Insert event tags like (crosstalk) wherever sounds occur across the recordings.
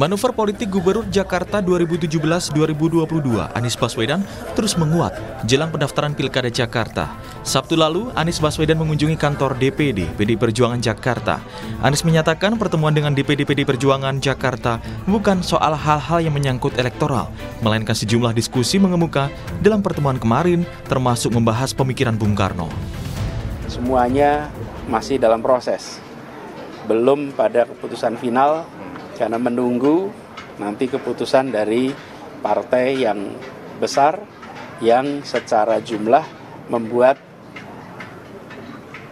Manuver politik Gubernur Jakarta 2017-2022 Anies Baswedan terus menguat jelang pendaftaran Pilkada Jakarta. Sabtu lalu, Anies Baswedan mengunjungi kantor DPD PD Perjuangan Jakarta. Anies menyatakan pertemuan dengan DPD PD Perjuangan Jakarta bukan soal hal-hal yang menyangkut elektoral, melainkan sejumlah diskusi mengemuka dalam pertemuan kemarin termasuk membahas pemikiran Bung Karno. Semuanya masih dalam proses. Belum pada keputusan final karena menunggu nanti keputusan dari partai yang besar yang secara jumlah membuat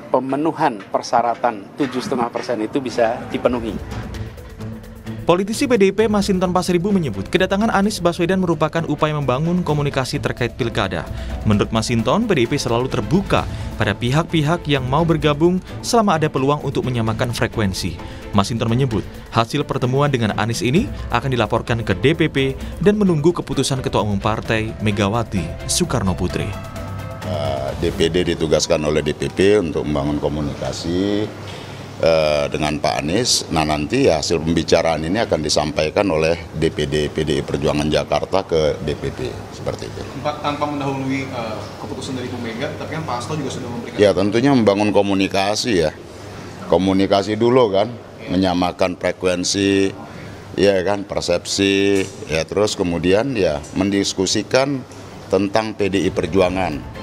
pemenuhan persyaratan 7,5 persen itu bisa dipenuhi. Politisi PDIP Masinton Pasaribu menyebut kedatangan Anies Baswedan merupakan upaya membangun komunikasi terkait pilkada. Menurut Masinton, PDIP selalu terbuka pada pihak-pihak yang mau bergabung selama ada peluang untuk menyamakan frekuensi. Masinton menyebut hasil pertemuan dengan Anies ini akan dilaporkan ke DPP dan menunggu keputusan Ketua Umum Partai Megawati Soekarno Putri. DPD eh, ditugaskan oleh DPP untuk membangun komunikasi Eh, dengan Pak Anies. Nah nanti hasil pembicaraan ini akan disampaikan oleh DPD PDI Perjuangan Jakarta ke DPP seperti itu. Pak, tanpa mendahului uh, keputusan dari Bu Mega, tapi kan Pak Hasto juga sudah memberikan. Ya tentunya membangun komunikasi ya, komunikasi dulu kan, ya. menyamakan frekuensi, ya kan persepsi, ya terus kemudian ya mendiskusikan tentang PDI Perjuangan.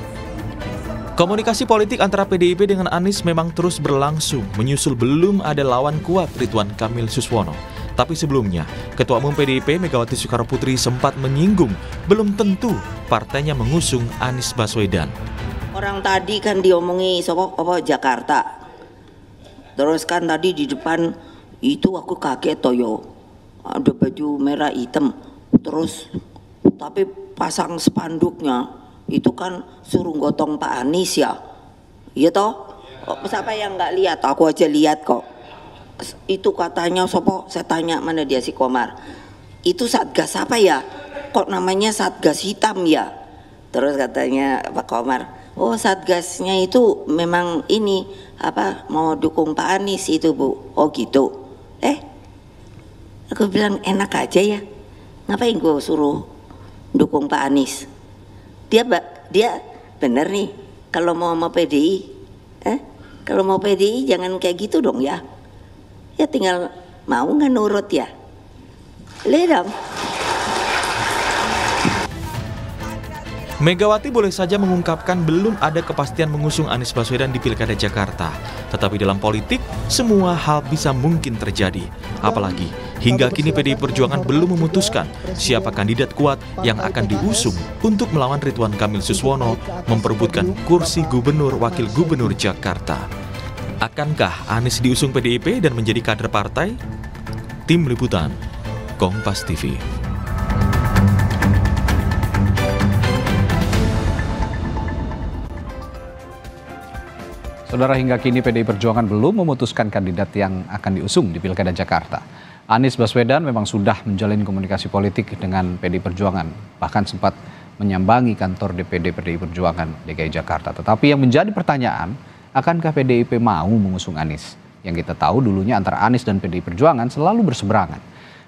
Komunikasi politik antara PDIP dengan Anies memang terus berlangsung, menyusul belum ada lawan kuat Ridwan Kamil Suswono. Tapi sebelumnya, Ketua Umum PDIP Megawati Soekarno Putri sempat menyinggung belum tentu partainya mengusung Anies Baswedan. Orang tadi kan diomongi sokok apa Jakarta. Terus kan tadi di depan itu aku kaget toyo. Ada baju merah hitam. Terus tapi pasang spanduknya itu kan suruh gotong Pak Anies ya iya toh iya. oh, siapa yang nggak lihat aku aja lihat kok itu katanya sopo saya tanya mana dia si Komar itu satgas apa ya kok namanya satgas hitam ya terus katanya Pak Komar oh satgasnya itu memang ini apa mau dukung Pak Anies itu bu oh gitu eh aku bilang enak aja ya ngapain gue suruh dukung Pak Anies dia mbak dia benar nih kalau mau sama PDI eh kalau mau PDI jangan kayak gitu dong ya ya tinggal mau nggak nurut ya lihat Megawati boleh saja mengungkapkan belum ada kepastian mengusung Anies Baswedan di Pilkada Jakarta. Tetapi dalam politik, semua hal bisa mungkin terjadi. Apalagi, hingga kini PDI Perjuangan belum memutuskan siapa kandidat kuat yang akan diusung untuk melawan Ridwan Kamil Suswono memperebutkan kursi gubernur wakil gubernur Jakarta. Akankah Anies diusung PDIP dan menjadi kader partai? Tim Liputan, Kompas TV. Saudara hingga kini PDI Perjuangan belum memutuskan kandidat yang akan diusung di Pilkada Jakarta. Anies Baswedan memang sudah menjalin komunikasi politik dengan PDI Perjuangan, bahkan sempat menyambangi kantor DPD PDI Perjuangan DKI Jakarta. Tetapi yang menjadi pertanyaan, akankah PDIP mau mengusung Anies? Yang kita tahu dulunya antara Anies dan PDI Perjuangan selalu berseberangan.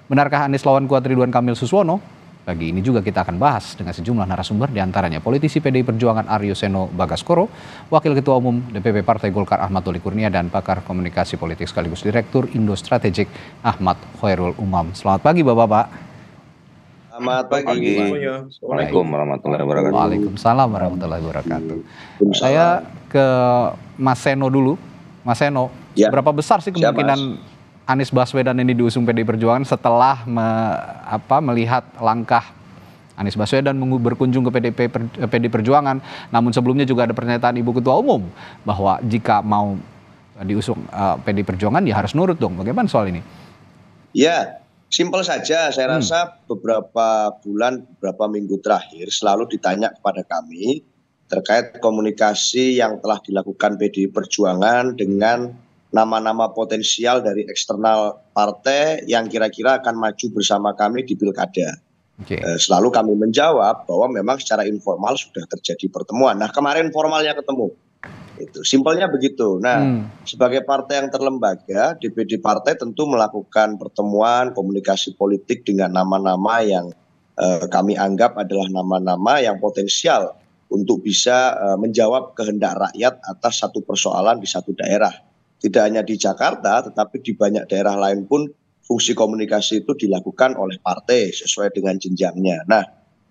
Benarkah Anies lawan kuat Ridwan Kamil Suswono? Pagi ini juga kita akan bahas dengan sejumlah narasumber diantaranya politisi PDI Perjuangan Aryo Seno Bagaskoro, Wakil Ketua Umum DPP Partai Golkar Ahmad Doli Kurnia, dan pakar komunikasi politik sekaligus Direktur Indo Strategik Ahmad Khairul Umam. Selamat pagi Bapak-Bapak. Selamat pagi. Assalamualaikum warahmatullahi wabarakatuh. Waalaikumsalam warahmatullahi wabarakatuh. Saya ke Mas Seno dulu. Mas Seno, ya. berapa besar sih kemungkinan Siap, Anies Baswedan ini diusung PDI Perjuangan setelah me, apa, melihat langkah Anies Baswedan berkunjung ke PDP per, eh, Perjuangan. Namun sebelumnya juga ada pernyataan Ibu Ketua Umum bahwa jika mau eh, diusung uh, eh, PD Perjuangan ya harus nurut dong. Bagaimana soal ini? Ya, simpel saja. Saya hmm. rasa beberapa bulan, beberapa minggu terakhir selalu ditanya kepada kami terkait komunikasi yang telah dilakukan PDI Perjuangan dengan nama-nama potensial dari eksternal partai yang kira-kira akan maju bersama kami di pilkada. Okay. Eh, selalu kami menjawab bahwa memang secara informal sudah terjadi pertemuan. Nah kemarin formalnya ketemu, itu simpelnya begitu. Nah hmm. sebagai partai yang terlembaga, DPD partai tentu melakukan pertemuan komunikasi politik dengan nama-nama yang eh, kami anggap adalah nama-nama yang potensial untuk bisa uh, menjawab kehendak rakyat atas satu persoalan di satu daerah tidak hanya di Jakarta tetapi di banyak daerah lain pun fungsi komunikasi itu dilakukan oleh partai sesuai dengan jenjangnya. Nah,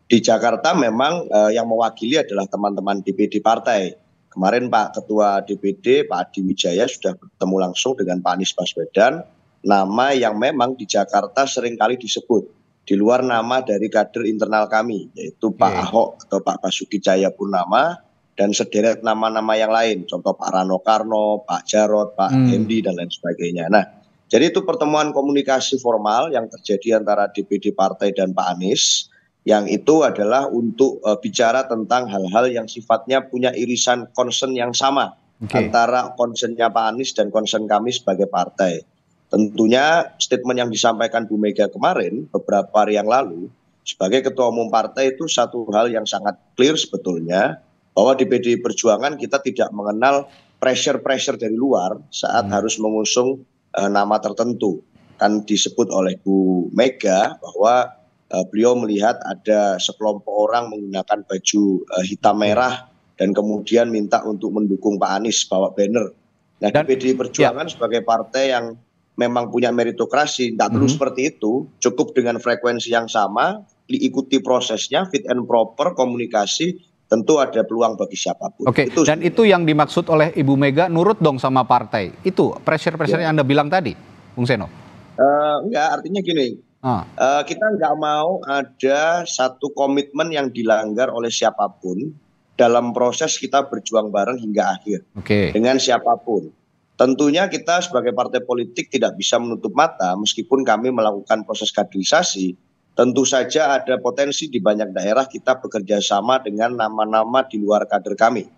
di Jakarta memang eh, yang mewakili adalah teman-teman DPD partai. Kemarin Pak Ketua DPD Pak Adi Wijaya sudah bertemu langsung dengan Pak Anies Baswedan. Nama yang memang di Jakarta seringkali disebut di luar nama dari kader internal kami yaitu Pak yeah. Ahok atau Pak Basuki Purnama dan sederet nama-nama yang lain, contoh Pak Rano Karno, Pak Jarot, Pak hmm. Hendi dan lain sebagainya. Nah, jadi itu pertemuan komunikasi formal yang terjadi antara DPD partai dan Pak Anies, yang itu adalah untuk uh, bicara tentang hal-hal yang sifatnya punya irisan concern yang sama okay. antara concernnya Pak Anies dan concern kami sebagai partai. Tentunya statement yang disampaikan Bu Mega kemarin beberapa hari yang lalu sebagai ketua umum partai itu satu hal yang sangat clear sebetulnya bahwa di PDI Perjuangan kita tidak mengenal pressure-pressure dari luar saat hmm. harus mengusung uh, nama tertentu. Kan disebut oleh Bu Mega bahwa uh, beliau melihat ada sekelompok orang menggunakan baju uh, hitam hmm. merah dan kemudian minta untuk mendukung Pak Anies bawa banner. Nah, dan, di PDI Perjuangan ya. sebagai partai yang memang punya meritokrasi, tidak perlu -hmm. seperti itu. Cukup dengan frekuensi yang sama, diikuti prosesnya, fit and proper, komunikasi, tentu ada peluang bagi siapapun. Oke, okay. dan itu yang dimaksud oleh Ibu Mega nurut dong sama partai. Itu pressure-pressure ya. yang Anda bilang tadi, Bung Seno? Uh, enggak, artinya gini, uh, kita nggak mau ada satu komitmen yang dilanggar oleh siapapun dalam proses kita berjuang bareng hingga akhir okay. dengan siapapun. Tentunya kita sebagai partai politik tidak bisa menutup mata meskipun kami melakukan proses kaderisasi, Tentu saja ada potensi di banyak daerah kita bekerja sama dengan nama-nama di luar kader kami.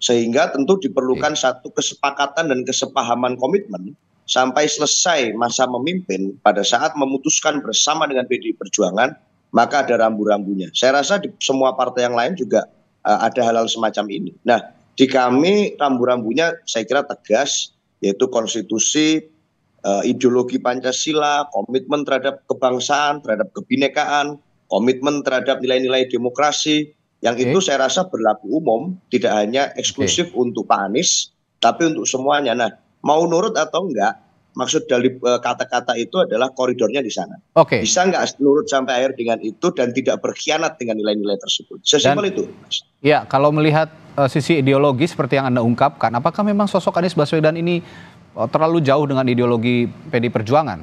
Sehingga tentu diperlukan satu kesepakatan dan kesepahaman komitmen sampai selesai masa memimpin pada saat memutuskan bersama dengan PDI Perjuangan maka ada rambu-rambunya. Saya rasa di semua partai yang lain juga eh, ada hal-hal semacam ini. Nah, di kami rambu-rambunya saya kira tegas yaitu konstitusi Eh, ideologi pancasila komitmen terhadap kebangsaan terhadap kebinekaan komitmen terhadap nilai nilai demokrasi yang itu saya rasa berlaku umum tidak hanya eksklusif untuk pak anies tapi untuk semuanya nah mau nurut atau enggak maksud dari eh, kata-kata itu adalah koridornya di sana. Oke. Okay. Bisa enggak nurut sampai akhir dengan itu dan tidak berkhianat dengan nilai-nilai tersebut. Sesimpel itu. Mas. Ya, kalau melihat uh, sisi ideologi seperti yang Anda ungkapkan, apakah memang sosok Anies Baswedan ini Oh, terlalu jauh dengan ideologi PD Perjuangan?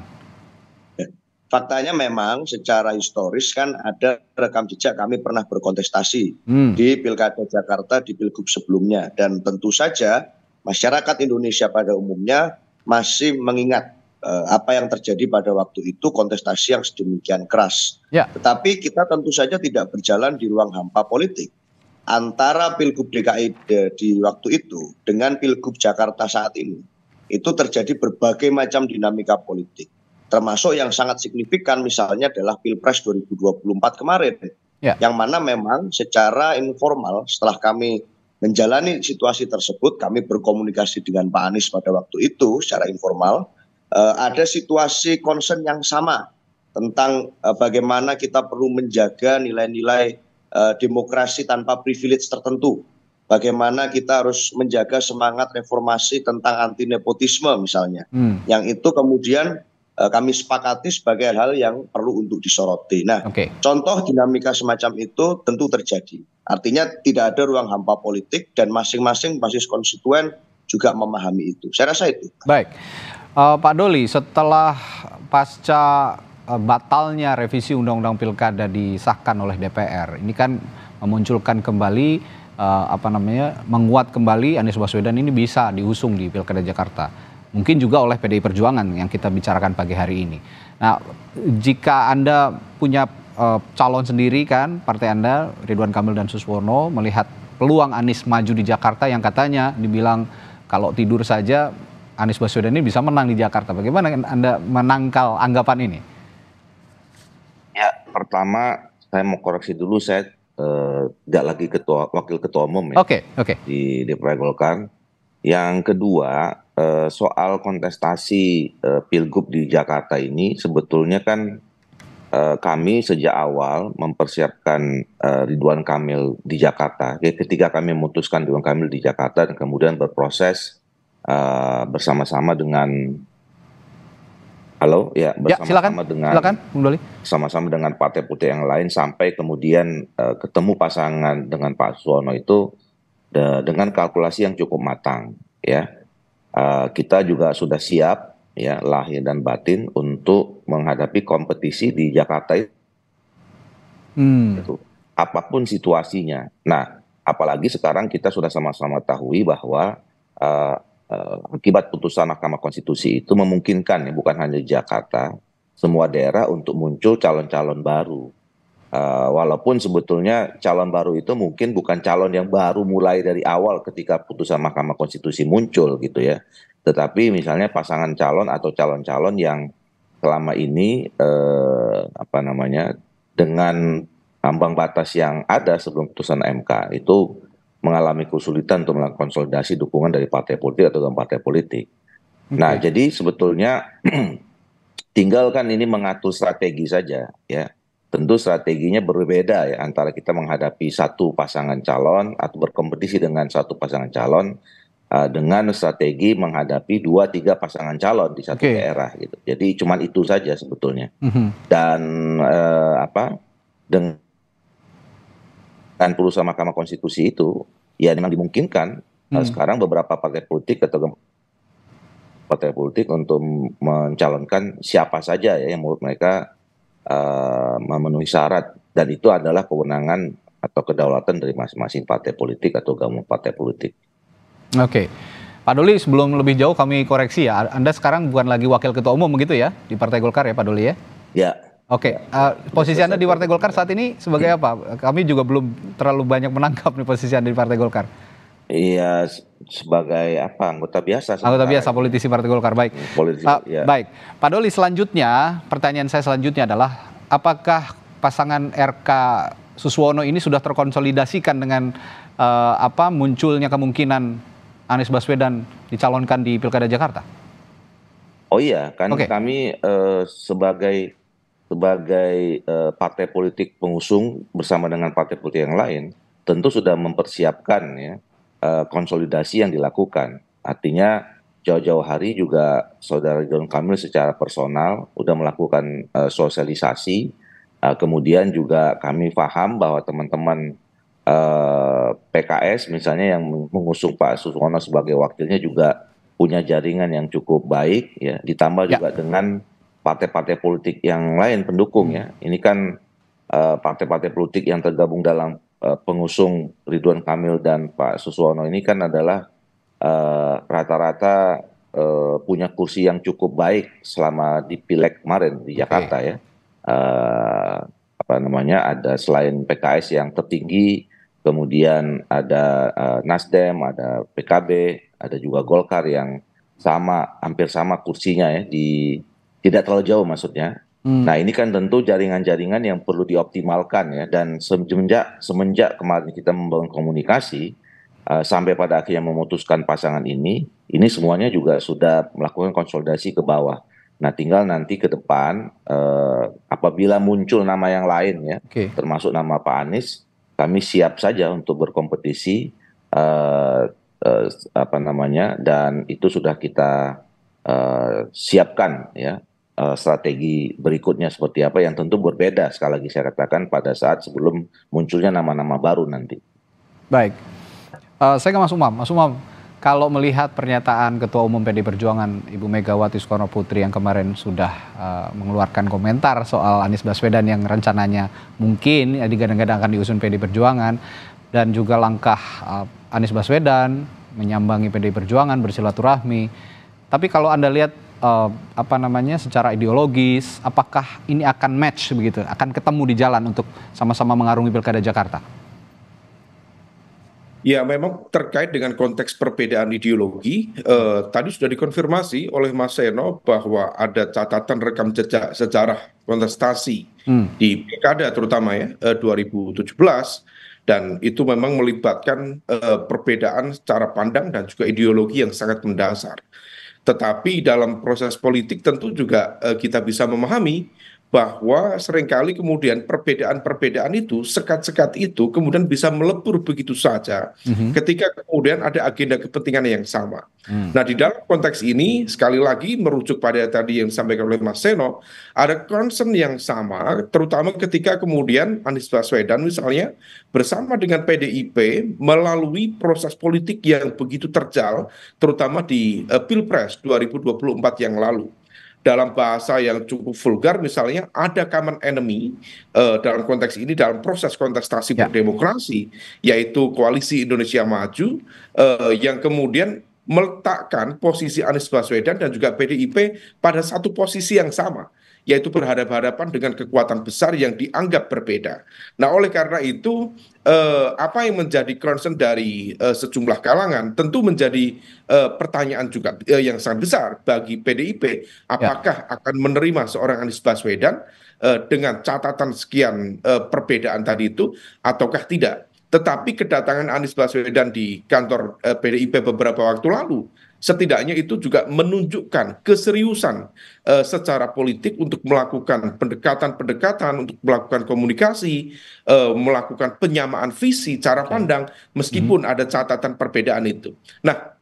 Faktanya memang secara historis kan ada rekam jejak kami pernah berkontestasi hmm. di Pilkada Jakarta di Pilgub sebelumnya dan tentu saja masyarakat Indonesia pada umumnya masih mengingat eh, apa yang terjadi pada waktu itu kontestasi yang sedemikian keras. Ya. Tetapi kita tentu saja tidak berjalan di ruang hampa politik antara Pilgub DKI di, eh, di waktu itu dengan Pilgub Jakarta saat ini itu terjadi berbagai macam dinamika politik. Termasuk yang sangat signifikan misalnya adalah Pilpres 2024 kemarin. Ya. Yang mana memang secara informal setelah kami menjalani situasi tersebut, kami berkomunikasi dengan Pak Anies pada waktu itu secara informal. eh, ada situasi concern yang sama tentang eh, bagaimana kita perlu menjaga nilai-nilai eh, demokrasi tanpa privilege tertentu bagaimana kita harus menjaga semangat reformasi tentang anti nepotisme misalnya. Hmm. Yang itu kemudian uh, kami sepakati sebagai hal yang perlu untuk disoroti. Nah, okay. contoh dinamika semacam itu tentu terjadi. Artinya tidak ada ruang hampa politik dan masing-masing basis konstituen juga memahami itu. Saya rasa itu. Baik. Uh, Pak Doli, setelah pasca eh, batalnya revisi Undang-Undang Pilkada disahkan oleh DPR, ini kan memunculkan kembali uh, apa namanya menguat kembali Anies Baswedan ini bisa diusung di Pilkada Jakarta. Mungkin juga oleh PDI Perjuangan yang kita bicarakan pagi hari ini. Nah, jika Anda punya uh, calon sendiri kan partai Anda Ridwan Kamil dan Suswono melihat peluang Anies maju di Jakarta yang katanya dibilang kalau tidur saja Anies Baswedan ini bisa menang di Jakarta. Bagaimana Anda menangkal anggapan ini? Ya, pertama saya mau koreksi dulu saya tidak eh, uh, lagi ketua wakil ketua umum ya okay, okay. di DPR Golkar. Yang kedua uh, soal kontestasi uh, pilgub di Jakarta ini sebetulnya kan uh, kami sejak awal mempersiapkan uh, Ridwan Kamil di Jakarta. Ya, ketika kami memutuskan Ridwan Kamil di Jakarta dan kemudian berproses uh, bersama-sama dengan Halo, ya, ya bersama-sama ya, dengan sama-sama dengan partai putih yang lain sampai kemudian uh, ketemu pasangan dengan Pak Suwono itu de dengan kalkulasi yang cukup matang, ya uh, kita juga sudah siap ya lahir dan batin untuk menghadapi kompetisi di Jakarta itu, hmm. itu apapun situasinya. Nah, apalagi sekarang kita sudah sama-sama tahu bahwa uh, Eh, akibat putusan Mahkamah Konstitusi itu memungkinkan ya bukan hanya Jakarta, semua daerah untuk muncul calon-calon baru. Uh, walaupun sebetulnya calon baru itu mungkin bukan calon yang baru mulai dari awal ketika putusan Mahkamah Konstitusi muncul gitu ya. Tetapi misalnya pasangan calon atau calon-calon yang selama ini uh, apa namanya dengan ambang batas yang ada sebelum putusan MK itu mengalami kesulitan untuk melakukan konsolidasi dukungan dari partai politik atau dalam partai politik. Okay. Nah, jadi sebetulnya (clears throat) tinggalkan ini mengatur strategi saja ya. Tentu strateginya berbeda ya antara kita menghadapi satu pasangan calon atau berkompetisi dengan satu pasangan calon uh, dengan strategi menghadapi dua tiga pasangan calon di satu okay. daerah gitu. Jadi cuman itu saja sebetulnya. Mm -hmm. Dan uh, apa dengan dan perusahaan Mahkamah Konstitusi itu ya memang dimungkinkan nah, hmm. sekarang beberapa partai politik atau partai politik untuk mencalonkan siapa saja ya yang menurut mereka uh, memenuhi syarat dan itu adalah kewenangan atau kedaulatan dari masing-masing partai politik atau gabungan partai politik. Oke. Okay. Pak Doli, sebelum lebih jauh kami koreksi ya. Anda sekarang bukan lagi wakil ketua umum begitu ya di Partai Golkar ya Pak Doli ya? Ya, Oke, okay, uh, eh, posisi Anda di Partai Golkar saat ini sebagai apa? Kami juga belum terlalu banyak menangkap nih posisi Anda di Partai Golkar. Iya, sebagai apa? Anggota biasa. Anggota biasa politisi Partai Golkar, baik. Hmm, politisi, uh, ya. Baik, Pak Doli selanjutnya, pertanyaan saya selanjutnya adalah apakah pasangan RK Suswono ini sudah terkonsolidasikan dengan uh, apa munculnya kemungkinan Anies Baswedan dicalonkan di Pilkada Jakarta? Oh iya, kan okay. kami uh, sebagai sebagai uh, partai politik pengusung bersama dengan partai politik yang lain tentu sudah mempersiapkan ya uh, konsolidasi yang dilakukan. Artinya jauh-jauh hari juga saudara John Kamil secara personal sudah melakukan uh, sosialisasi. Uh, kemudian juga kami paham bahwa teman-teman uh, PKS misalnya yang mengusung Pak Suswono sebagai wakilnya juga punya jaringan yang cukup baik ya ditambah ya. juga dengan partai-partai politik yang lain pendukung ya. Hmm. Ini kan eh, partai-partai uh, politik yang tergabung dalam uh, pengusung Ridwan Kamil dan Pak Suswono ini kan adalah eh, rata-rata uh, uh, punya kursi yang cukup baik selama di pileg kemarin di Jakarta ya. Uh, apa namanya ada selain PKS yang tertinggi, kemudian ada uh, Nasdem, ada PKB, ada juga Golkar yang sama hampir sama kursinya ya di tidak terlalu jauh maksudnya. Hmm. Nah ini kan tentu jaringan-jaringan yang perlu dioptimalkan ya dan semenjak semenjak kemarin kita membangun komunikasi uh, sampai pada akhirnya memutuskan pasangan ini, ini semuanya juga sudah melakukan konsolidasi ke bawah. Nah tinggal nanti ke depan uh, apabila muncul nama yang lain ya, okay. termasuk nama Pak Anies, kami siap saja untuk berkompetisi uh, uh, apa namanya dan itu sudah kita uh, siapkan ya Eh, strategi berikutnya seperti apa yang tentu berbeda sekali lagi saya katakan pada saat sebelum munculnya nama-nama baru nanti. Baik, uh, saya ke Mas Umam. Mas Umam, kalau melihat pernyataan Ketua Umum PD Perjuangan Ibu Megawati Soekarno Putri yang kemarin sudah uh, mengeluarkan komentar soal Anies Baswedan yang rencananya mungkin ya, digadang-gadang akan diusung PD Perjuangan dan juga langkah uh, Anies Baswedan menyambangi PD Perjuangan bersilaturahmi. Tapi kalau Anda lihat Eh, apa namanya secara ideologis apakah ini akan match begitu akan ketemu di jalan untuk sama-sama mengarungi pilkada Jakarta Ya memang terkait dengan konteks perbedaan ideologi eh, tadi sudah dikonfirmasi oleh Mas Seno bahwa ada catatan rekam jejak sejarah kontestasi hmm. di pilkada terutama ya eh, 2017 dan itu memang melibatkan eh, perbedaan secara pandang dan juga ideologi yang sangat mendasar tetapi dalam proses politik tentu juga eh, kita bisa memahami bahwa seringkali kemudian perbedaan-perbedaan itu, sekat-sekat itu kemudian bisa melebur begitu saja mm-hmm. ketika kemudian ada agenda kepentingan yang sama. Mm. Nah, di dalam konteks ini sekali lagi merujuk pada tadi yang disampaikan oleh Mas Seno, ada concern yang sama terutama ketika kemudian Anies Baswedan misalnya bersama dengan PDIP melalui proses politik yang begitu terjal terutama di uh, Pilpres 2024 yang lalu dalam bahasa yang cukup vulgar misalnya ada common enemy eh, dalam konteks ini dalam proses kontestasi ya. demokrasi yaitu koalisi Indonesia Maju eh, yang kemudian meletakkan posisi Anies Baswedan dan juga PDIP pada satu posisi yang sama yaitu berhadapan-hadapan dengan kekuatan besar yang dianggap berbeda. Nah, oleh karena itu eh, apa yang menjadi concern dari eh, sejumlah kalangan tentu menjadi eh, pertanyaan juga eh, yang sangat besar bagi PDIP ya. apakah ya. akan menerima seorang Anies Baswedan eh, dengan catatan sekian eh, perbedaan tadi itu ataukah tidak. Tetapi kedatangan Anies Baswedan di kantor eh, PDIP beberapa waktu lalu setidaknya itu juga menunjukkan keseriusan eh, secara politik untuk melakukan pendekatan pendekatan untuk melakukan komunikasi eh, melakukan penyamaan visi cara pandang meskipun mhm. ada catatan perbedaan itu nah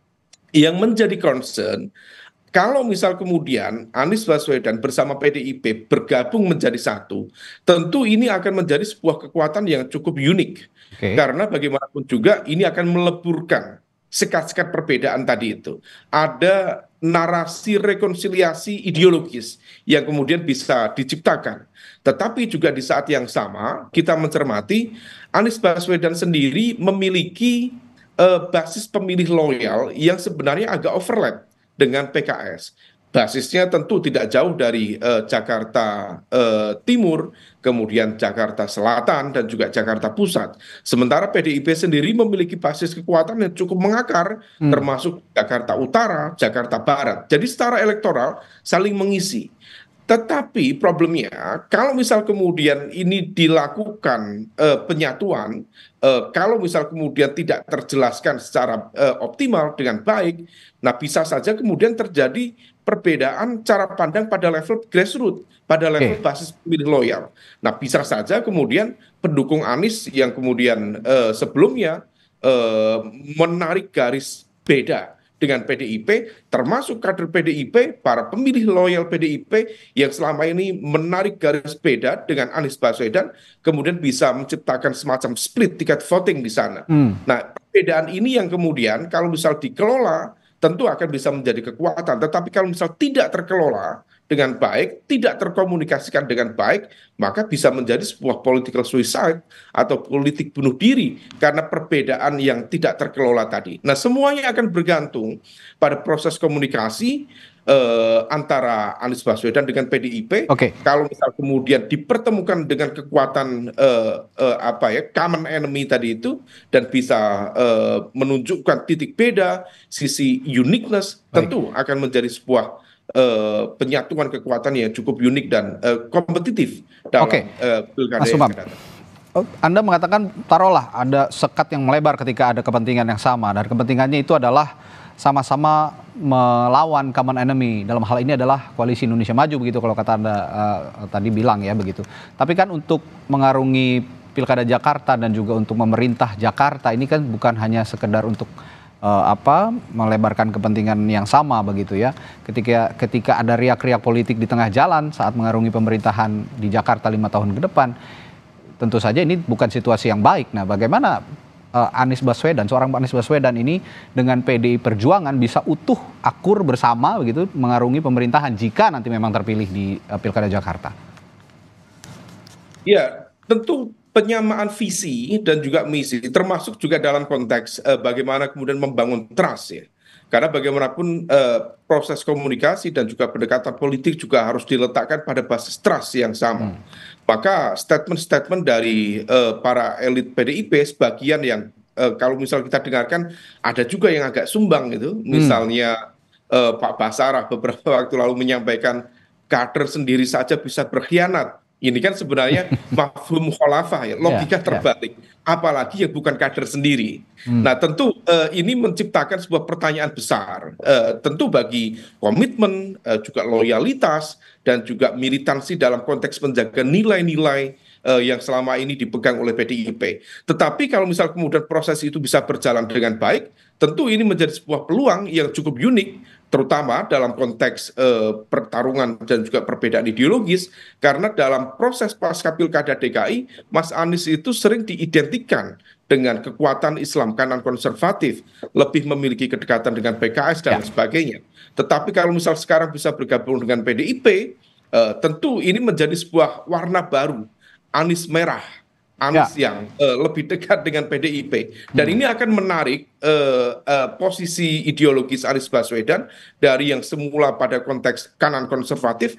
yang menjadi concern kalau misal kemudian Anies Baswedan bersama PDIP bergabung menjadi satu, tentu ini akan menjadi sebuah kekuatan yang cukup unik. Okay. Karena bagaimanapun juga ini akan meleburkan sekat-sekat perbedaan tadi itu. Ada narasi rekonsiliasi ideologis yang kemudian bisa diciptakan. Tetapi juga di saat yang sama kita mencermati Anies Baswedan sendiri memiliki uh, basis pemilih loyal yang sebenarnya agak overlap dengan PKS basisnya tentu tidak jauh dari eh, jakarta eh, timur kemudian jakarta selatan dan juga jakarta pusat sementara pdip sendiri memiliki basis kekuatan yang cukup mengakar hmm. termasuk jakarta utara jakarta barat jadi secara elektoral saling mengisi tetapi problemnya kalau misal kemudian ini dilakukan eh, penyatuan, eh, kalau misal kemudian tidak terjelaskan secara eh, optimal dengan baik, nah bisa saja kemudian terjadi perbedaan cara pandang pada level grassroots, pada level basis pemilih loyal. Nah, bisa saja kemudian pendukung Anies yang kemudian uh, sebelumnya uh, menarik garis beda dengan PDIP, termasuk kader PDIP, para pemilih loyal PDIP yang selama ini menarik garis beda dengan Anies Baswedan, kemudian bisa menciptakan semacam split tiket voting di sana. Hmm. Nah, perbedaan ini yang kemudian kalau misal dikelola tentu akan bisa menjadi kekuatan. Tetapi kalau misal tidak terkelola dengan baik, tidak terkomunikasikan dengan baik, maka bisa menjadi sebuah political suicide atau politik bunuh diri karena perbedaan yang tidak terkelola tadi. Nah, semuanya akan bergantung pada proses komunikasi Eh, antara Anies Baswedan dengan PDIP kalau misal kemudian dipertemukan dengan kekuatan eh, eh, apa ya common enemy tadi itu dan bisa menunjukkan titik beda sisi uniqueness Baik. tentu akan menjadi sebuah Uh, penyatuan kekuatan yang cukup unik dan uh, kompetitif dalam okay. uh, pilkada yang akan datang. Oh, Anda mengatakan taruhlah ada sekat yang melebar ketika ada kepentingan yang sama dan kepentingannya itu adalah sama-sama melawan common enemy dalam hal ini adalah koalisi Indonesia Maju begitu kalau kata anda uh, tadi bilang ya begitu. Tapi kan untuk mengarungi pilkada Jakarta dan juga untuk memerintah Jakarta ini kan bukan hanya sekedar untuk uh, apa melebarkan kepentingan yang sama begitu ya. Ketika ketika ada riak-riak politik di tengah jalan saat mengarungi pemerintahan di Jakarta lima tahun ke depan, tentu saja ini bukan situasi yang baik. Nah, bagaimana uh, Anies Baswedan, seorang Anies Baswedan ini dengan PDI Perjuangan bisa utuh, akur bersama begitu mengarungi pemerintahan jika nanti memang terpilih di uh, Pilkada Jakarta. Ya, tentu penyamaan visi dan juga misi termasuk juga dalam konteks uh, bagaimana kemudian membangun trust ya. Karena bagaimanapun uh, proses komunikasi dan juga pendekatan politik juga harus diletakkan pada basis trust yang sama. Hmm. Maka statement-statement dari uh, para elit PDIP sebagian yang uh, kalau misal kita dengarkan ada juga yang agak sumbang gitu. Hmm. Misalnya uh, Pak Basarah beberapa (laughs) waktu lalu menyampaikan kader sendiri saja bisa berkhianat. Ini kan sebenarnya (laughs) mafhum kholafah ya, logika yeah, ya. terbalik. Yeah apalagi yang bukan kader sendiri. Hmm. Nah, tentu uh, ini menciptakan sebuah pertanyaan besar, uh, tentu bagi komitmen, uh, juga loyalitas, dan juga militansi dalam konteks menjaga nilai-nilai uh, yang selama ini dipegang oleh PDIP. Tetapi kalau misal kemudian proses itu bisa berjalan dengan baik, tentu ini menjadi sebuah peluang yang cukup unik terutama dalam konteks eh, pertarungan dan juga perbedaan ideologis karena dalam proses pasca pilkada DKI Mas Anies itu sering diidentikan dengan kekuatan Islam kanan konservatif lebih memiliki kedekatan dengan PKS dan ya. sebagainya. Tetapi kalau misal sekarang bisa bergabung dengan PDIP, eh, tentu ini menjadi sebuah warna baru Anies merah Anies ya. yang uh, eh, lebih dekat dengan PDIP dan hmm. ini akan menarik uh, uh, posisi ideologis Anies Baswedan dari yang semula pada konteks kanan konservatif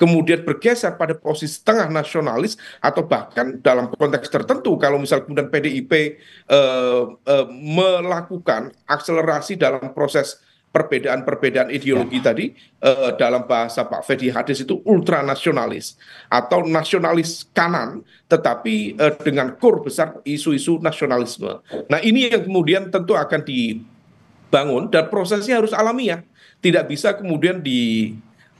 kemudian bergeser pada posisi tengah nasionalis atau bahkan dalam konteks tertentu kalau misal kemudian PDIP uh, uh, melakukan akselerasi dalam proses perbedaan-perbedaan ideologi ya. tadi eh, dalam bahasa Pak Fedi Hadis itu ultranasionalis atau nasionalis kanan tetapi eh, dengan core besar isu-isu nasionalisme. Nah, ini yang kemudian tentu akan dibangun dan prosesnya harus alamiah. Tidak bisa kemudian di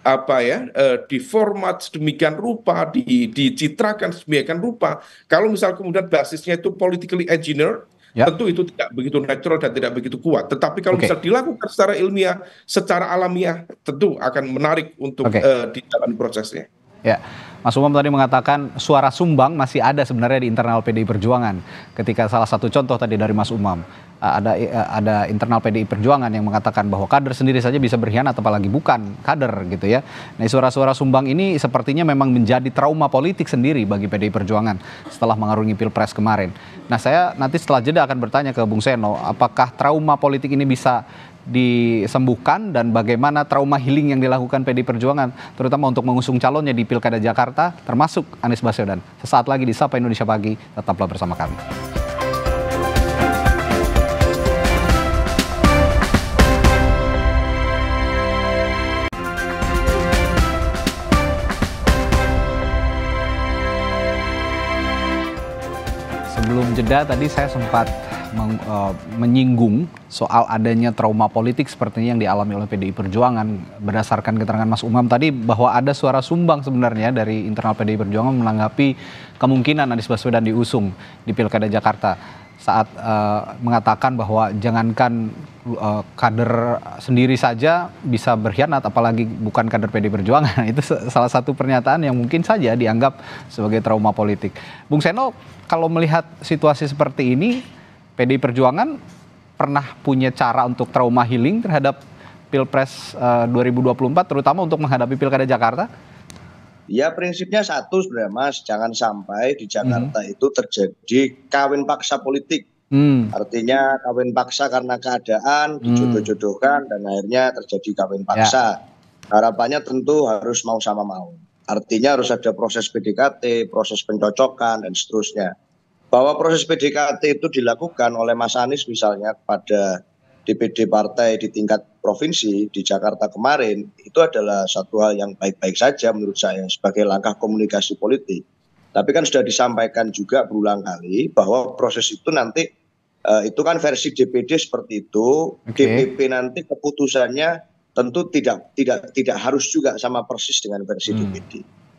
apa ya eh, di format sedemikian rupa di dicitrakan sedemikian rupa kalau misal kemudian basisnya itu politically engineer Ya. tentu itu tidak begitu natural dan tidak begitu kuat tetapi kalau bisa dilakukan secara ilmiah secara alamiah tentu akan menarik untuk eh, di dalam prosesnya Ya. Mas Umam tadi mengatakan suara sumbang masih ada sebenarnya di internal PDI Perjuangan. Ketika salah satu contoh tadi dari Mas Umam, eh, ada eh, ada internal PDI Perjuangan yang mengatakan bahwa kader sendiri saja bisa berkhianat apalagi bukan kader gitu ya. Nah, suara-suara sumbang ini sepertinya memang menjadi trauma politik sendiri bagi PDI Perjuangan setelah mengarungi Pilpres kemarin. Nah, saya nanti setelah jeda akan bertanya ke Bung Seno, apakah trauma politik ini bisa disembuhkan dan bagaimana trauma healing yang dilakukan PD Perjuangan terutama untuk mengusung calonnya di Pilkada Jakarta termasuk Anies Baswedan. Sesaat lagi di Sapa Indonesia Pagi, tetaplah bersama kami. Sebelum jeda tadi saya sempat meng, uh, menyinggung soal adanya trauma politik sepertinya yang dialami oleh PDI Perjuangan berdasarkan keterangan Mas Umam tadi bahwa ada suara sumbang sebenarnya dari internal PDI Perjuangan menanggapi kemungkinan Anies Baswedan diusung di Pilkada Jakarta saat uh, mengatakan bahwa jangankan uh, kader sendiri saja bisa berkhianat apalagi bukan kader PD Perjuangan (laughs) itu salah satu pernyataan yang mungkin saja dianggap sebagai trauma politik. Bung Seno kalau melihat situasi seperti ini PDI Perjuangan pernah punya cara untuk trauma healing terhadap Pilpres eh, uh, 2024 terutama untuk menghadapi Pilkada Jakarta? Ya prinsipnya satu sebenarnya Mas, jangan sampai di Jakarta hmm. itu terjadi kawin paksa politik. Hmm. Artinya kawin paksa karena keadaan, hmm. dijodoh-jodohkan dan akhirnya terjadi kawin ya. paksa. Ya. Harapannya tentu harus mau sama mau. Artinya harus ada proses PDKT, proses pencocokan dan seterusnya bahwa proses PDKT itu dilakukan oleh Mas Anies misalnya pada DPD partai di tingkat provinsi di Jakarta kemarin itu adalah satu hal yang baik-baik saja menurut saya sebagai langkah komunikasi politik. Tapi kan sudah disampaikan juga berulang kali bahwa proses itu nanti uh, itu kan versi DPD seperti itu, okay. DPP nanti keputusannya tentu tidak tidak tidak harus juga sama persis dengan versi hmm. DPD.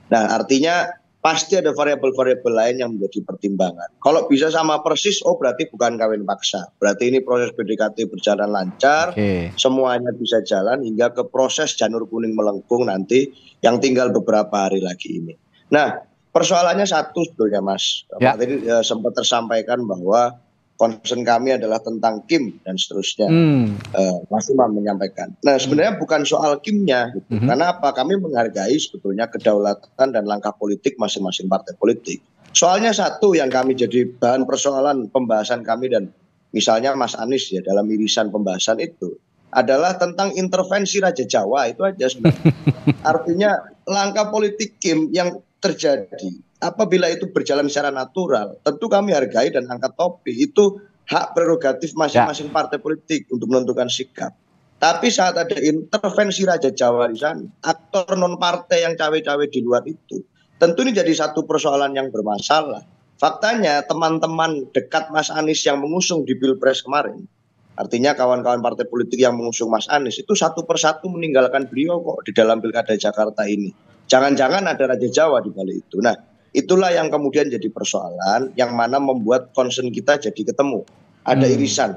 Nah, artinya pasti ada variabel-variabel lain yang menjadi pertimbangan. Kalau bisa sama persis, oh berarti bukan kawin paksa. Berarti ini proses PDKT berjalan lancar, okay. semuanya bisa jalan hingga ke proses janur kuning melengkung nanti yang tinggal beberapa hari lagi ini. Nah, persoalannya satu sebetulnya Mas. Ya. Tadi eh, sempat tersampaikan bahwa concern kami adalah tentang Kim dan seterusnya. Hmm. Uh, Mas Imam menyampaikan. Nah sebenarnya hmm. bukan soal Kimnya, gitu. hmm. karena apa? Kami menghargai sebetulnya kedaulatan dan langkah politik masing-masing partai politik. Soalnya satu yang kami jadi bahan persoalan pembahasan kami dan misalnya Mas Anies ya dalam irisan pembahasan itu adalah tentang intervensi Raja Jawa itu aja sebenarnya. (laughs) Artinya langkah politik Kim yang terjadi apabila itu berjalan secara natural, tentu kami hargai dan angkat topi. Itu hak prerogatif masing-masing ya. partai politik untuk menentukan sikap. Tapi saat ada intervensi Raja Jawa di sana, aktor non-partai yang cawe-cawe di luar itu, tentu ini jadi satu persoalan yang bermasalah. Faktanya teman-teman dekat Mas Anies yang mengusung di Pilpres kemarin, artinya kawan-kawan partai politik yang mengusung Mas Anies itu satu persatu meninggalkan beliau kok di dalam Pilkada Jakarta ini. Jangan-jangan ada Raja Jawa di balik itu. Nah, Itulah yang kemudian jadi persoalan yang mana membuat concern kita jadi ketemu. Ada hmm. irisan.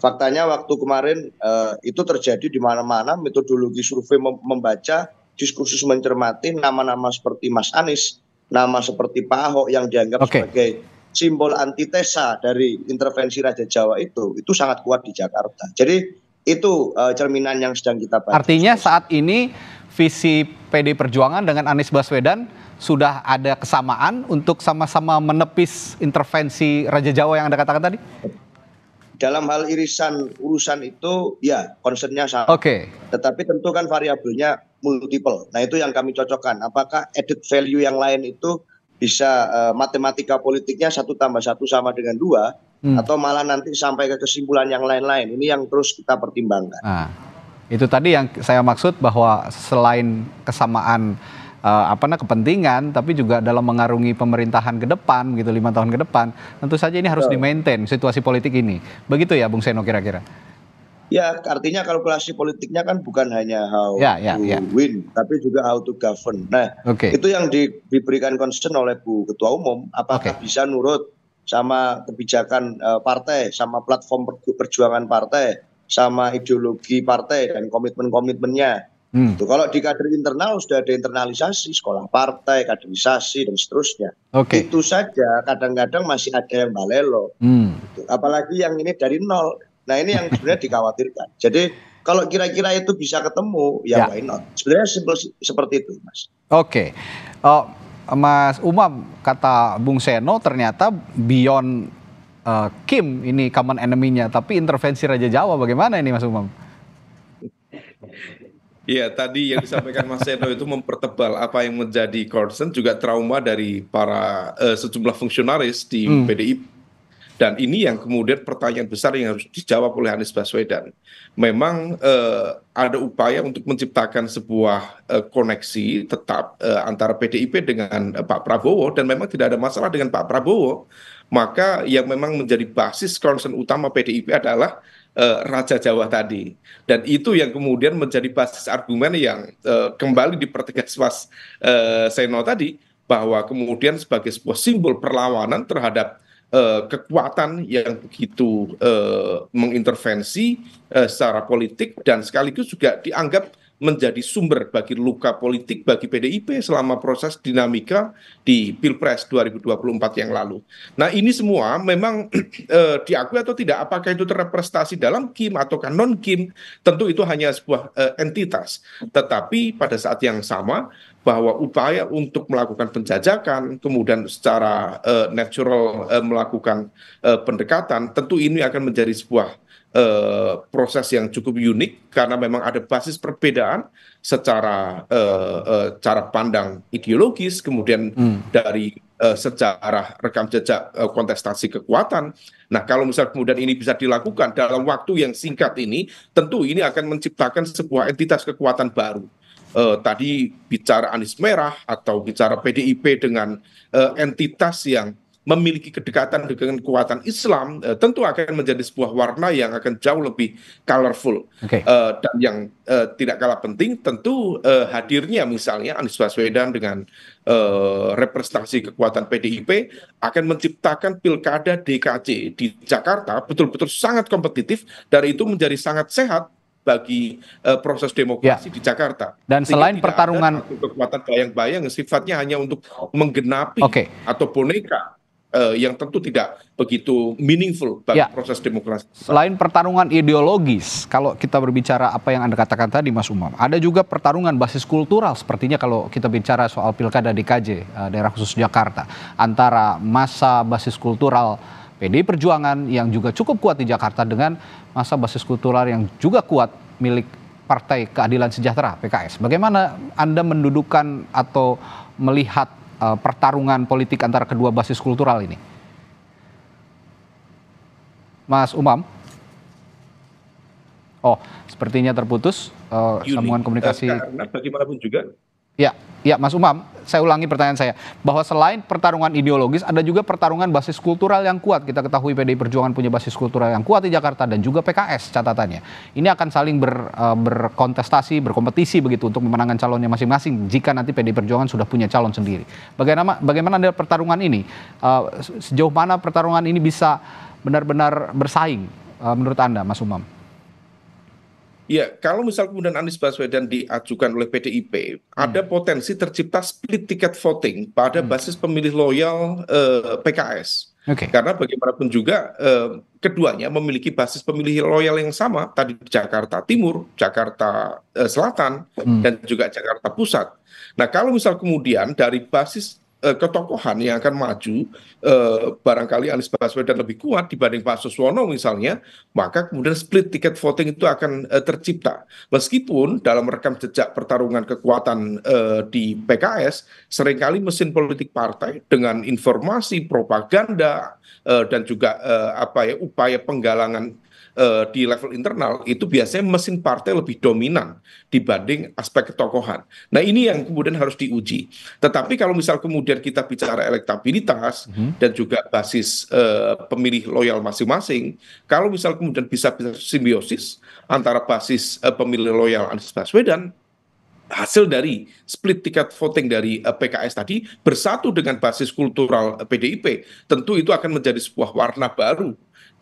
Faktanya waktu kemarin uh, itu terjadi di mana-mana metodologi survei mem membaca diskursus mencermati nama-nama seperti Mas Anies, nama seperti Pak Ahok yang dianggap okay. sebagai simbol antitesa dari intervensi Raja Jawa itu itu sangat kuat di Jakarta. Jadi itu uh, cerminan yang sedang kita bahas. Artinya saat ini visi PD Perjuangan dengan Anies Baswedan sudah ada kesamaan untuk sama-sama menepis intervensi Raja Jawa yang Anda katakan tadi? Dalam hal irisan urusan itu ya concernnya sama. Oke. Okay. Tetapi tentu kan variabelnya multiple. Nah itu yang kami cocokkan. Apakah added value yang lain itu bisa uh, matematika politiknya satu tambah satu sama dengan dua hmm. atau malah nanti sampai ke kesimpulan yang lain-lain. Ini yang terus kita pertimbangkan. Ah. Itu tadi yang saya maksud bahwa selain kesamaan uh, apa nah, kepentingan tapi juga dalam mengarungi pemerintahan ke depan gitu lima tahun ke depan tentu saja ini harus so. di situasi politik ini begitu ya Bung Seno kira-kira ya artinya kalkulasi politiknya kan bukan hanya how yeah, yeah, to yeah. win tapi juga how to govern nah okay. itu yang di, diberikan concern oleh Bu Ketua Umum apakah okay. bisa nurut sama kebijakan uh, partai sama platform perjuangan partai sama ideologi partai dan komitmen-komitmennya. Hmm. Tuh, kalau di kader internal sudah ada internalisasi sekolah partai, kaderisasi dan seterusnya. Okay. Itu saja kadang-kadang masih ada yang balelo. Hmm. apalagi yang ini dari nol. Nah ini yang sebenarnya (laughs) dikhawatirkan. Jadi kalau kira-kira itu bisa ketemu, ya, ya. why not? Sebenarnya simple, seperti itu, Mas. Oke, okay. Oh. Mas Umam kata Bung Seno ternyata beyond uh, Kim ini common enemy-nya, tapi intervensi Raja Jawa bagaimana ini Mas Umam? Iya, tadi yang disampaikan Mas Seno itu mempertebal apa yang menjadi concern juga trauma dari para uh, sejumlah fungsionaris di hmm. PDIP. Dan ini yang kemudian pertanyaan besar yang harus dijawab oleh Anies Baswedan. Memang uh, ada upaya untuk menciptakan sebuah uh, koneksi tetap uh, antara PDIP dengan uh, Pak Prabowo dan memang tidak ada masalah dengan Pak Prabowo maka yang memang menjadi basis concern utama pdip adalah eh, Raja Jawa tadi dan itu yang kemudian menjadi basis argumen yang eh, kembali dipertegas Mas eh, Seno tadi bahwa kemudian sebagai sebuah simbol perlawanan terhadap uh, kekuatan yang begitu uh, mengintervensi uh, secara politik dan sekaligus juga dianggap menjadi sumber bagi luka politik bagi PDIP selama proses dinamika di Pilpres 2024 yang lalu. Nah, ini semua memang (clears throat) eh, diakui atau tidak apakah itu terrepresentasi dalam Kim atau non Kim, tentu itu hanya sebuah eh, entitas. Tetapi pada saat yang sama bahwa upaya untuk melakukan penjajakan kemudian secara uh, natural uh, melakukan uh, pendekatan tentu ini akan menjadi sebuah Eh, proses yang cukup unik karena memang ada basis perbedaan secara eh, eh, cara pandang ideologis kemudian hmm. dari sejarah rekam jejak kontestasi kekuatan. Nah, kalau misal kemudian ini bisa dilakukan dalam waktu yang singkat ini, tentu ini akan menciptakan sebuah entitas kekuatan baru uh, tadi bicara Anies Merah atau bicara PDIP dengan uh, entitas yang memiliki kedekatan dengan kekuatan Islam uh, tentu akan menjadi sebuah warna yang akan jauh lebih colorful okay. uh, eh, dan yang uh, tidak kalah penting tentu uh, hadirnya misalnya Anies Baswedan dengan uh, representasi kekuatan PDIP akan menciptakan pilkada DKC di Jakarta betul-betul sangat kompetitif dari itu menjadi sangat sehat bagi uh, proses demokrasi ya. di Jakarta. Dan selain pertarungan kekuatan bayang-bayang sifatnya hanya untuk menggenapi okay. atau boneka Eh, yang tentu tidak begitu meaningful bagi ya. proses demokrasi. Selain pertarungan ideologis, kalau kita berbicara apa yang Anda katakan tadi Mas Umam, ada juga pertarungan basis kultural sepertinya kalau kita bicara soal Pilkada DKJ, eh, daerah khusus Jakarta, antara masa basis kultural PD Perjuangan yang juga cukup kuat di Jakarta dengan masa basis kultural yang juga kuat milik Partai Keadilan Sejahtera PKS. Bagaimana Anda mendudukan atau melihat uh, pertarungan politik antara kedua basis kultural ini? Mas Umam? Oh, sepertinya terputus uh, sambungan komunikasi. Eh, karena bagaimanapun juga Ya, ya Mas Umam, saya ulangi pertanyaan saya bahwa selain pertarungan ideologis ada juga pertarungan basis kultural yang kuat. Kita ketahui PDI Perjuangan punya basis kultural yang kuat di Jakarta dan juga PKS catatannya. Ini akan saling ber, eh, berkontestasi, berkompetisi begitu untuk memenangkan calonnya masing-masing jika nanti PDI Perjuangan sudah punya calon sendiri. Bagaimana bagaimana ada pertarungan ini? Eh, sejauh mana pertarungan ini bisa benar-benar bersaing eh, menurut Anda Mas Umam? ya kalau misal kemudian anies baswedan diajukan oleh pdip ada hmm. potensi tercipta split ticket voting pada hmm. basis pemilih loyal eh, pks karena bagaimanapun juga eh, keduanya memiliki basis pemilih loyal yang sama tadi Jakarta Timur, Jakarta eh, Selatan hmm. dan juga Jakarta Pusat. Nah, kalau misal kemudian dari basis Eh, ketokohan yang akan maju eh, barangkali Anies Baswedan lebih kuat dibanding Pak Suswono misalnya, maka kemudian split tiket voting itu akan eh, tercipta. Meskipun dalam rekam jejak pertarungan kekuatan di PKS, seringkali mesin politik partai dengan informasi propaganda dan juga apa ya upaya penggalangan Eh, di level internal itu biasanya mesin partai lebih dominan dibanding aspek ketokohan. Nah ini yang kemudian harus diuji. Tetapi kalau misal kemudian kita bicara elektabilitas hmm. dan juga basis uh, pemilih loyal masing-masing, kalau misal kemudian bisa bisa simbiosis antara basis uh, pemilih loyal Anies Baswedan hasil dari split tiket voting dari eh, pks tadi bersatu dengan basis kultural pdip eh, tentu itu akan menjadi sebuah warna baru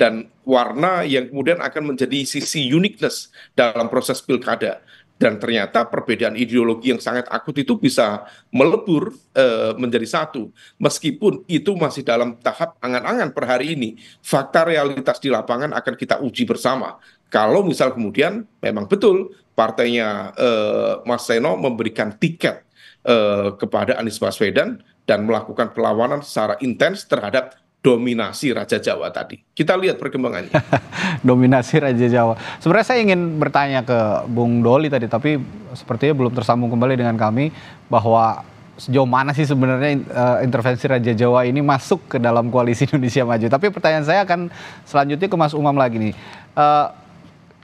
dan warna yang kemudian akan menjadi sisi uniqueness dalam proses pilkada dan ternyata perbedaan ideologi yang sangat akut itu bisa melebur e, menjadi satu meskipun itu masih dalam tahap angan-angan per hari ini fakta realitas di lapangan akan kita uji bersama kalau misal kemudian memang betul partainya eh, Mas Seno memberikan tiket eh, kepada Anies Baswedan dan melakukan perlawanan secara intens terhadap dominasi Raja Jawa tadi. Kita lihat perkembangannya. (laughs) dominasi Raja Jawa. Sebenarnya saya ingin bertanya ke Bung Doli tadi, tapi sepertinya belum tersambung kembali dengan kami bahwa sejauh mana sih sebenarnya uh, intervensi Raja Jawa ini masuk ke dalam koalisi (laughs) Indonesia Maju. Tapi pertanyaan saya akan selanjutnya ke Mas Umam lagi nih. Uh,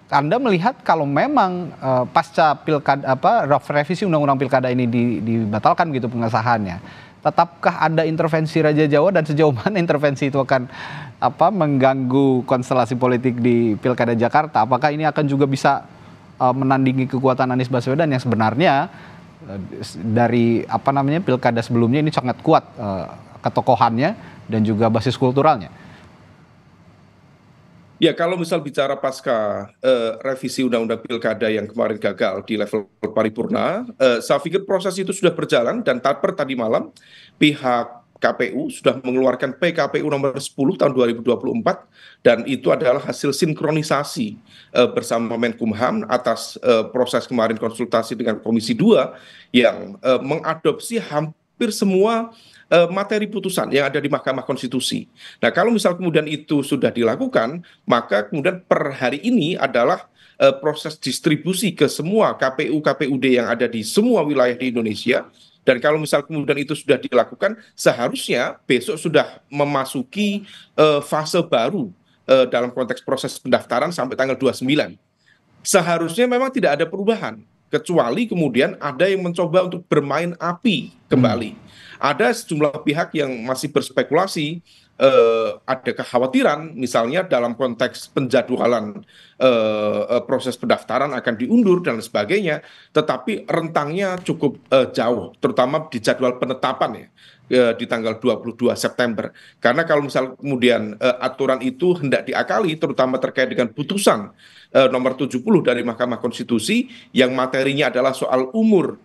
anda melihat kalau memang uh, pasca pilkada apa revisi undang-undang pilkada ini dibatalkan gitu pengesahannya, tetapkah ada intervensi Raja Jawa dan sejauh (laughs) mana intervensi itu akan apa mengganggu konstelasi politik di pilkada Jakarta? Apakah ini akan juga bisa uh, menandingi kekuatan Anies Baswedan yang sebenarnya uh, dari apa namanya pilkada sebelumnya ini sangat kuat uh, ketokohannya dan juga basis kulturalnya? ya kalau misal bicara pasca eh, revisi undang undang pilkada yang kemarin gagal di level paripurna eh, saya pikir proses itu sudah berjalan dan per tadi malam pihak KPU sudah mengeluarkan PKPU nomor 10 tahun 2024 dan itu adalah hasil sinkronisasi uh, bersama Menkumham atas proses kemarin konsultasi dengan Komisi 2 yang mengadopsi hampir hampir semua eh, materi putusan yang ada di Mahkamah Konstitusi. Nah, kalau misal kemudian itu sudah dilakukan, maka kemudian per hari ini adalah eh, proses distribusi ke semua KPU KPUD yang ada di semua wilayah di Indonesia. Dan kalau misal kemudian itu sudah dilakukan, seharusnya besok sudah memasuki eh, fase baru dalam konteks proses pendaftaran sampai tanggal 29. Seharusnya memang tidak ada perubahan kecuali kemudian ada yang mencoba untuk bermain api kembali hmm. ada sejumlah pihak yang masih berspekulasi Eh, ada kekhawatiran misalnya dalam konteks penjadwalan eh, eh, proses pendaftaran akan diundur dan sebagainya tetapi rentangnya cukup jauh terutama di jadwal penetapan ya di tanggal 22 September karena kalau misal kemudian aturan itu hendak diakali terutama terkait dengan putusan nomor 70 dari Mahkamah Konstitusi yang materinya adalah soal umur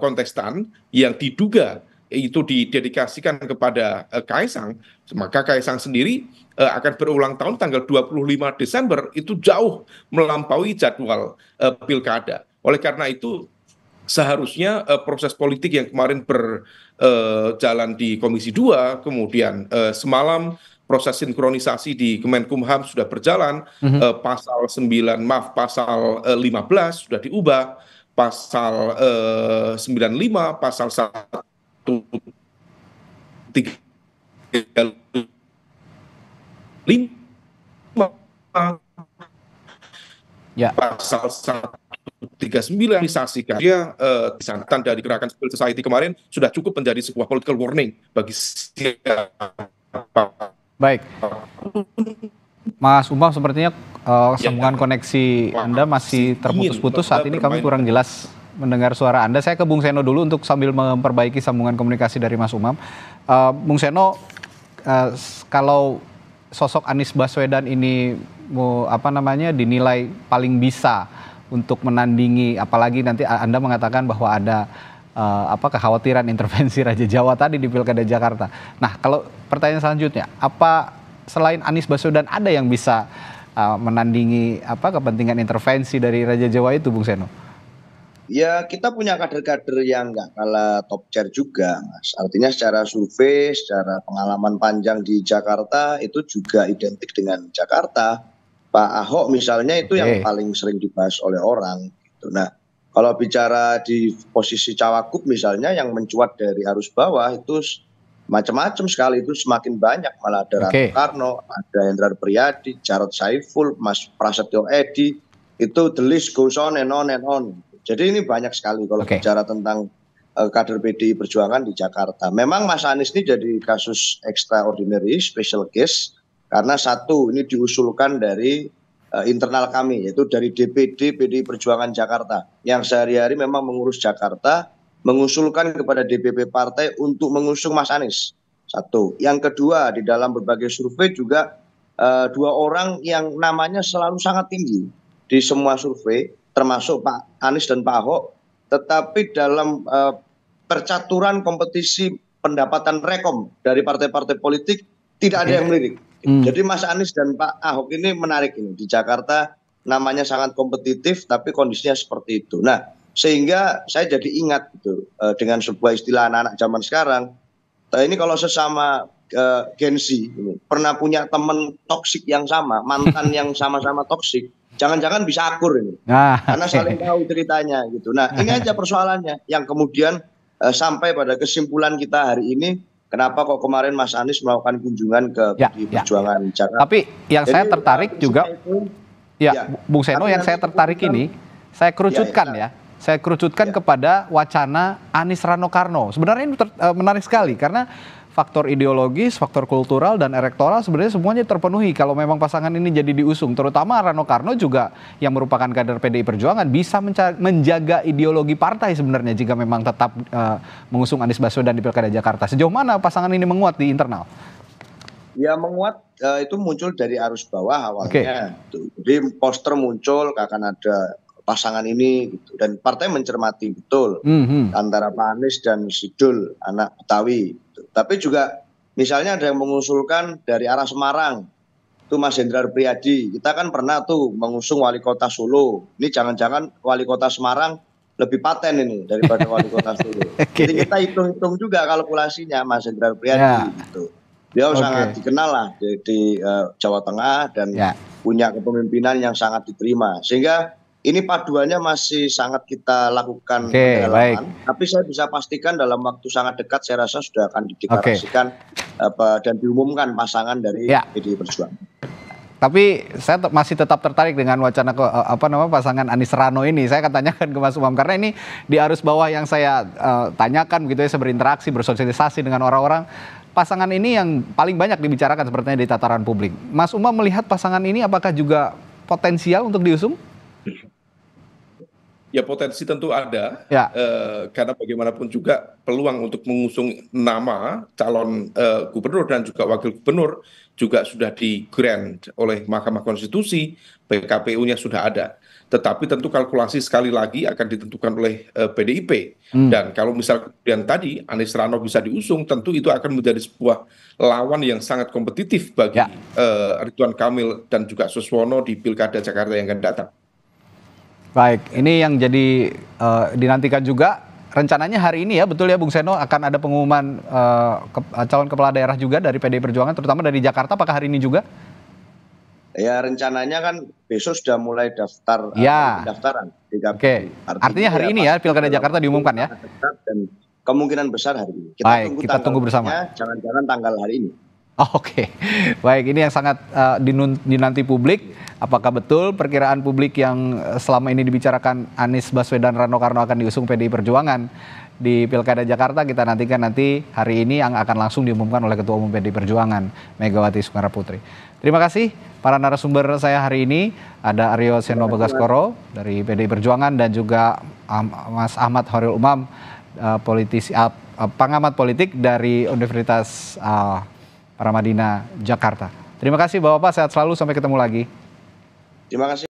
kontestan yang diduga itu didedikasikan kepada eh, Kaisang, maka Kaisang sendiri eh, akan berulang tahun tanggal 25 Desember itu jauh melampaui jadwal eh, pilkada. Oleh karena itu seharusnya uh, proses politik yang kemarin berjalan uh, di Komisi 2, kemudian uh, semalam proses sinkronisasi di Kemenkumham sudah berjalan, mm-hmm. uh, pasal 9, maaf, pasal uh, 15 sudah diubah, pasal uh, 95, pasal 1 tiga lima ya. pasal satu sembilan disaksikan dia uh, dari gerakan civil society kemarin sudah cukup menjadi sebuah political warning bagi siapa baik Mas Umam sepertinya uh, sambungan ya, koneksi Anda masih terputus-putus saat ini kami kurang jelas mendengar suara Anda. Saya ke Bung Seno dulu untuk sambil memperbaiki sambungan komunikasi dari Mas Umam. Uh, Bung Seno, uh, kalau sosok Anies Baswedan ini mau apa namanya dinilai paling bisa untuk menandingi, apalagi nanti Anda mengatakan bahwa ada uh, apa kekhawatiran intervensi (laughs) Raja Jawa tadi di Pilkada Jakarta. Nah, kalau pertanyaan selanjutnya, apa selain Anies Baswedan ada yang bisa menandingi apa kepentingan intervensi dari Raja Jawa itu, Bung Seno? Ya kita punya kader-kader yang nggak kalah top chair juga, mas. Artinya secara survei, secara pengalaman panjang di Jakarta itu juga identik dengan Jakarta. Pak Ahok misalnya itu okay. yang paling sering dibahas oleh orang. Gitu. Nah kalau bicara di posisi cawagup misalnya yang mencuat dari arus bawah itu macam-macam sekali itu semakin banyak malah ada okay. Karno, ada Hendrar Priyadi, Jarod Saiful, Mas Prasetyo Edi itu the list goes on and on. Jadi ini banyak sekali kalau okay. bicara tentang uh, kader PDI Perjuangan di Jakarta. Memang Mas Anies ini jadi kasus extraordinary, special case karena satu ini diusulkan dari uh, internal kami yaitu dari DPD PDI Perjuangan Jakarta yang sehari-hari memang mengurus Jakarta mengusulkan kepada DPP partai untuk mengusung Mas Anies. Satu. Yang kedua di dalam berbagai survei juga uh, dua orang yang namanya selalu sangat tinggi di semua survei termasuk Pak Anies dan Pak Ahok, tetapi dalam uh, percaturan kompetisi pendapatan rekom dari partai-partai politik tidak ada yang melirik. Hmm. Jadi Mas Anies dan Pak Ahok ini menarik ini di Jakarta namanya sangat kompetitif tapi kondisinya seperti itu. Nah, sehingga saya jadi ingat gitu uh, dengan sebuah istilah anak-anak zaman sekarang. Ini kalau sesama uh, Gen Z ini pernah punya teman toksik yang sama, mantan (laughs) yang sama-sama toksik Jangan-jangan bisa akur ini. nah. Karena saling (laughs) tahu ceritanya gitu. Nah, ini aja persoalannya yang kemudian eh, sampai pada kesimpulan kita hari ini kenapa kok kemarin Mas Anies melakukan kunjungan ke ya, PD ya. Perjuangan ya. Jakarta. Tapi yang Jadi, saya tertarik juga itu, ya, ya Bung Seno yang saya tertarik itu, ini saya kerucutkan ya, ya. ya. Saya kerucutkan ya. kepada wacana Anies Rano Karno. Sebenarnya ini eh, menarik sekali karena faktor ideologis, faktor kultural dan elektoral sebenarnya semuanya terpenuhi kalau memang pasangan ini jadi diusung. Terutama Rano Karno juga yang merupakan kader PDI Perjuangan bisa menjaga ideologi partai sebenarnya jika memang tetap uh, mengusung Anies Baswedan di Pilkada Jakarta. Sejauh mana pasangan ini menguat di internal? Ya menguat uh, itu muncul dari arus bawah awalnya. Okay. Jadi poster muncul akan ada pasangan ini gitu. dan partai mencermati betul mm-hmm. antara Pak Anies dan Sidul anak Betawi gitu. tapi juga misalnya ada yang mengusulkan dari arah Semarang itu Mas Hendrar Priadi kita kan pernah tuh mengusung wali kota Solo ini jangan-jangan wali kota Semarang lebih paten ini daripada wali kota (laughs) Solo okay. jadi kita hitung-hitung juga kalkulasinya Mas Hendrar Priadi yeah. gitu dia okay. sangat dikenal lah di, di uh, Jawa Tengah dan yeah. punya kepemimpinan yang sangat diterima sehingga ini paduannya masih sangat kita lakukan okay, Baik. Tapi saya bisa pastikan dalam waktu sangat dekat saya rasa sudah akan dideklarasikan okay. apa, dan diumumkan pasangan dari ya. PDI Perjuangan. Tapi saya masih tetap tertarik dengan wacana ke, eh, apa nama pasangan Anies Rano ini. Saya akan tanyakan ke Mas Umam karena ini di arus bawah yang saya uh, tanyakan begitu ya saya berinteraksi, bersosialisasi dengan orang-orang pasangan ini yang paling banyak dibicarakan sepertinya di tataran publik. Mas Umam melihat pasangan ini apakah juga potensial untuk diusung? Ya potensi tentu ada, ya. uh, karena bagaimanapun juga peluang untuk mengusung nama calon uh, gubernur dan juga wakil gubernur juga sudah di grant oleh Mahkamah Konstitusi, PKPU-nya sudah ada. Tetapi tentu kalkulasi sekali lagi akan ditentukan oleh uh, eh, PDIP. Hmm. Dan kalau misal kemudian tadi Anies Rano bisa diusung, tentu itu akan menjadi sebuah lawan yang sangat kompetitif bagi ya. Ridwan Kamil dan juga Suswono di Pilkada Jakarta yang akan datang. Baik, ini yang jadi uh, dinantikan juga rencananya hari ini ya betul ya Bung Seno akan ada pengumuman uh, ke, eh, calon kepala daerah juga dari PD Perjuangan terutama dari Jakarta apakah hari ini juga? Ya rencananya kan besok sudah mulai daftar ya. pendaftaran. Oke. Okay. Artinya, hari ini ya Pilkada Jakarta diumumkan ya. Dan kemungkinan besar hari ini. Kita Baik, tunggu kita tunggu bersama. Jangan-jangan tanggal hari ini. Oh, oke, okay. baik. Ini yang sangat uh, dinanti publik. Apakah betul perkiraan publik yang eh, selama ini dibicarakan Anies Baswedan Rano Karno akan diusung PDI Perjuangan di Pilkada Jakarta? Kita nantikan nanti hari ini yang akan langsung diumumkan oleh Ketua Umum PDI Perjuangan Megawati Soekarno Putri. Terima kasih para narasumber saya hari ini ada Aryo Seno Bagaskoro dari PDI Perjuangan dan juga Mas Ahmad Horil Umam uh, politisi uh, pengamat politik dari Universitas uh, Ramadina Jakarta. Terima kasih bapak Bapak, sehat selalu sampai ketemu lagi. Terima kasih.